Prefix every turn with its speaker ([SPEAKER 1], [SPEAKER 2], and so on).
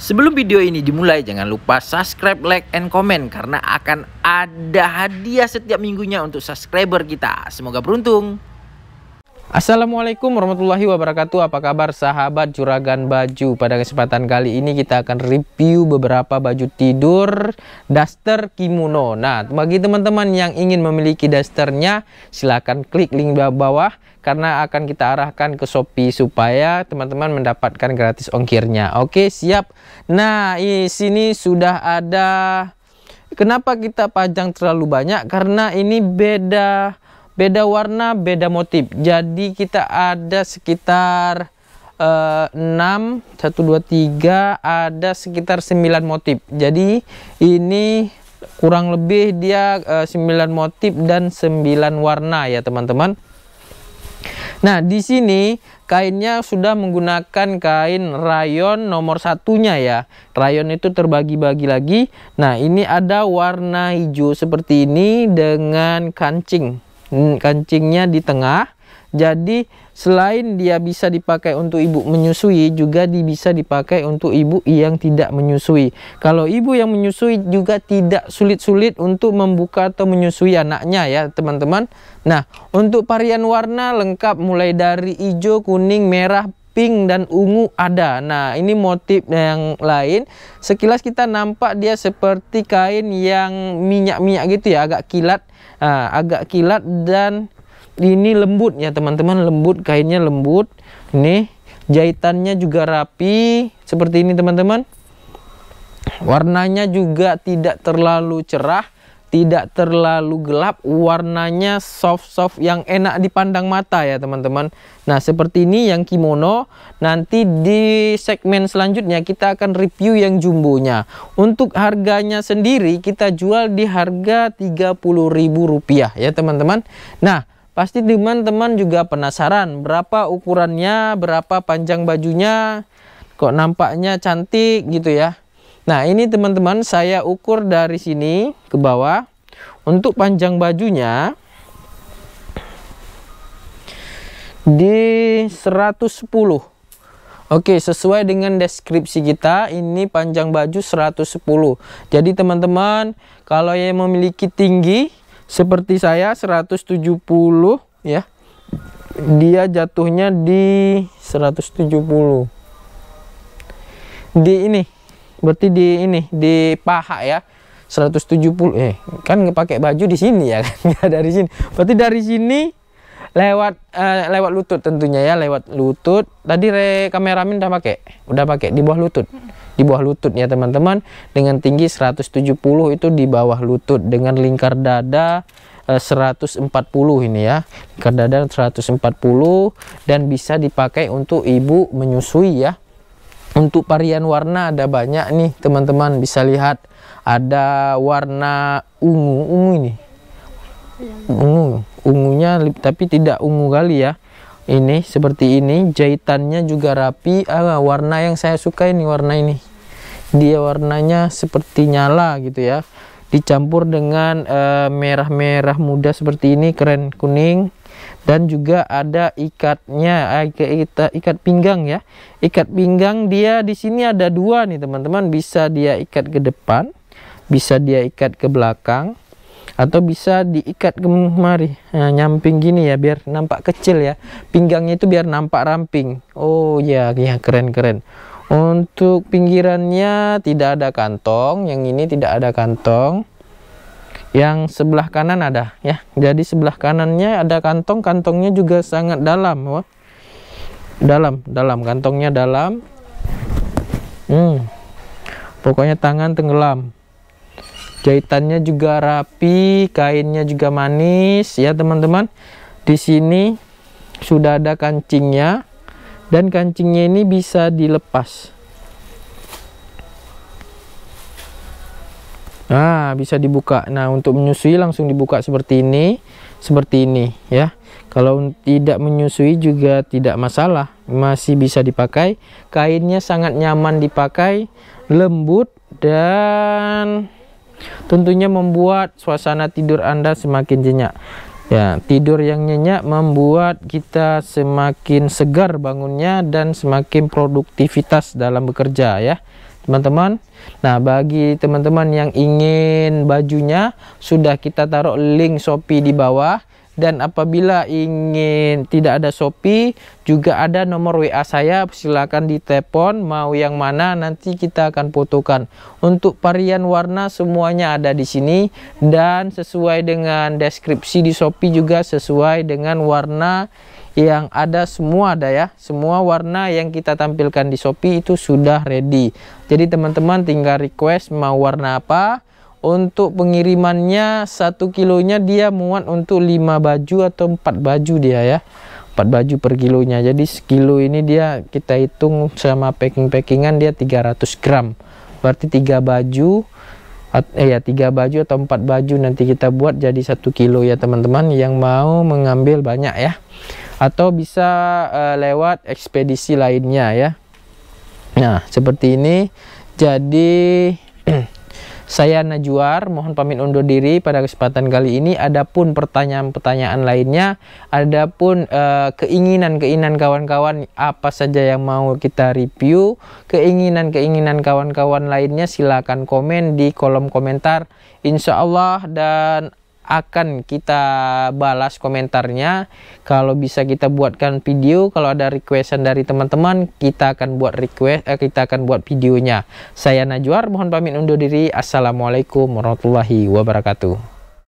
[SPEAKER 1] Sebelum video ini dimulai, jangan lupa subscribe, like, and comment karena akan ada hadiah setiap minggunya untuk subscriber kita. Semoga beruntung. Assalamualaikum warahmatullahi wabarakatuh Apa kabar sahabat juragan baju Pada kesempatan kali ini kita akan review beberapa baju tidur Duster kimono Nah bagi teman-teman yang ingin memiliki dasternya, Silahkan klik link di bawah Karena akan kita arahkan ke Shopee Supaya teman-teman mendapatkan gratis ongkirnya Oke siap Nah di sini sudah ada Kenapa kita pajang terlalu banyak Karena ini beda beda warna beda motif jadi kita ada sekitar uh, 6 1 2 3 ada sekitar 9 motif jadi ini kurang lebih dia uh, eh, 9 motif dan 9 warna ya teman-teman Nah, di sini kainnya sudah menggunakan kain rayon nomor satunya ya. Rayon itu terbagi-bagi lagi. Nah, ini ada warna hijau seperti ini dengan kancing. Hmm, kancingnya di tengah jadi selain dia bisa dipakai untuk ibu menyusui juga bisa dipakai untuk ibu yang tidak menyusui. Kalau ibu yang menyusui juga tidak sulit-sulit untuk membuka atau menyusui anaknya ya teman-teman. Nah untuk varian warna lengkap mulai dari hijau, kuning, merah, pink dan ungu ada nah ini motif yang lain sekilas kita nampak dia seperti kain yang minyak-minyak gitu ya agak kilat nah, agak kilat dan ini lembut ya teman-teman lembut kainnya lembut Ini jahitannya juga rapi seperti ini teman-teman warnanya juga tidak terlalu cerah tidak terlalu gelap, warnanya soft-soft yang enak dipandang mata ya teman-teman. Nah seperti ini yang kimono, nanti di segmen selanjutnya kita akan review yang jumbonya. Untuk harganya sendiri kita jual di harga Rp30.000 ya teman-teman. Nah pasti teman-teman juga penasaran berapa ukurannya, berapa panjang bajunya, kok nampaknya cantik gitu ya. Nah ini teman-teman saya ukur dari sini ke bawah untuk panjang bajunya di 110 Oke sesuai dengan deskripsi kita ini panjang baju 110 jadi teman-teman kalau yang memiliki tinggi seperti saya 170 ya dia jatuhnya di 170 di ini berarti di ini di paha ya 170 eh kan pakai baju di sini ya kan dari sini berarti dari sini lewat uh, lewat lutut tentunya ya lewat lutut tadi re kameramen udah pakai udah pakai di bawah lutut di bawah lutut ya teman-teman dengan tinggi 170 itu di bawah lutut dengan lingkar dada 140 eh, ini ya lingkar dada 140 dan bisa dipakai untuk ibu menyusui ya untuk varian warna ada banyak nih teman-teman bisa lihat ada warna ungu ungu ini ungu ungunya tapi tidak ungu kali ya ini seperti ini jahitannya juga rapi ah, warna yang saya suka ini warna ini dia warnanya seperti nyala gitu ya dicampur dengan eh, merah-merah merah -merah muda seperti ini keren kuning dan juga ada ikatnya eh, ikat pinggang ya ikat pinggang dia di sini ada dua nih teman-teman bisa dia ikat ke depan bisa dia ikat ke belakang atau bisa diikat kemari nah, nyamping gini ya biar nampak kecil ya pinggangnya itu biar nampak ramping oh ya ya keren keren untuk pinggirannya tidak ada kantong yang ini tidak ada kantong yang sebelah kanan ada ya jadi sebelah kanannya ada kantong kantongnya juga sangat dalam wah dalam dalam kantongnya dalam hmm. pokoknya tangan tenggelam jahitannya juga rapi kainnya juga manis ya teman-teman di sini sudah ada kancingnya dan kancingnya ini bisa dilepas Nah, bisa dibuka. Nah, untuk menyusui langsung dibuka seperti ini, seperti ini ya. Kalau tidak menyusui juga tidak masalah, masih bisa dipakai. Kainnya sangat nyaman dipakai, lembut dan tentunya membuat suasana tidur Anda semakin jenyak. Ya, tidur yang nyenyak membuat kita semakin segar bangunnya dan semakin produktivitas dalam bekerja ya teman-teman nah bagi teman-teman yang ingin bajunya sudah kita taruh link Shopee di bawah dan apabila ingin tidak ada Shopee juga ada nomor WA saya silahkan ditelepon mau yang mana nanti kita akan fotokan untuk varian warna semuanya ada di sini dan sesuai dengan deskripsi di Shopee juga sesuai dengan warna yang ada semua ada ya semua warna yang kita tampilkan di Shopee itu sudah ready jadi teman-teman tinggal request mau warna apa untuk pengirimannya satu kilonya dia muat untuk 5 baju atau 4 baju dia ya 4 baju per kilonya jadi sekilo ini dia kita hitung sama packing-packingan dia 300 gram berarti 3 baju eh ya tiga baju atau empat baju nanti kita buat jadi satu kilo ya teman-teman yang mau mengambil banyak ya atau bisa uh, lewat ekspedisi lainnya ya nah seperti ini jadi saya najuar mohon pamit undur diri pada kesempatan kali ini. Adapun pertanyaan-pertanyaan lainnya, adapun eh, keinginan-keinginan kawan-kawan apa saja yang mau kita review, keinginan-keinginan kawan-kawan lainnya silakan komen di kolom komentar. Insya Allah dan akan kita balas komentarnya. Kalau bisa kita buatkan video, kalau ada requestan dari teman-teman, kita akan buat request eh, kita akan buat videonya. Saya Najwar mohon pamit undur diri. Assalamualaikum warahmatullahi wabarakatuh.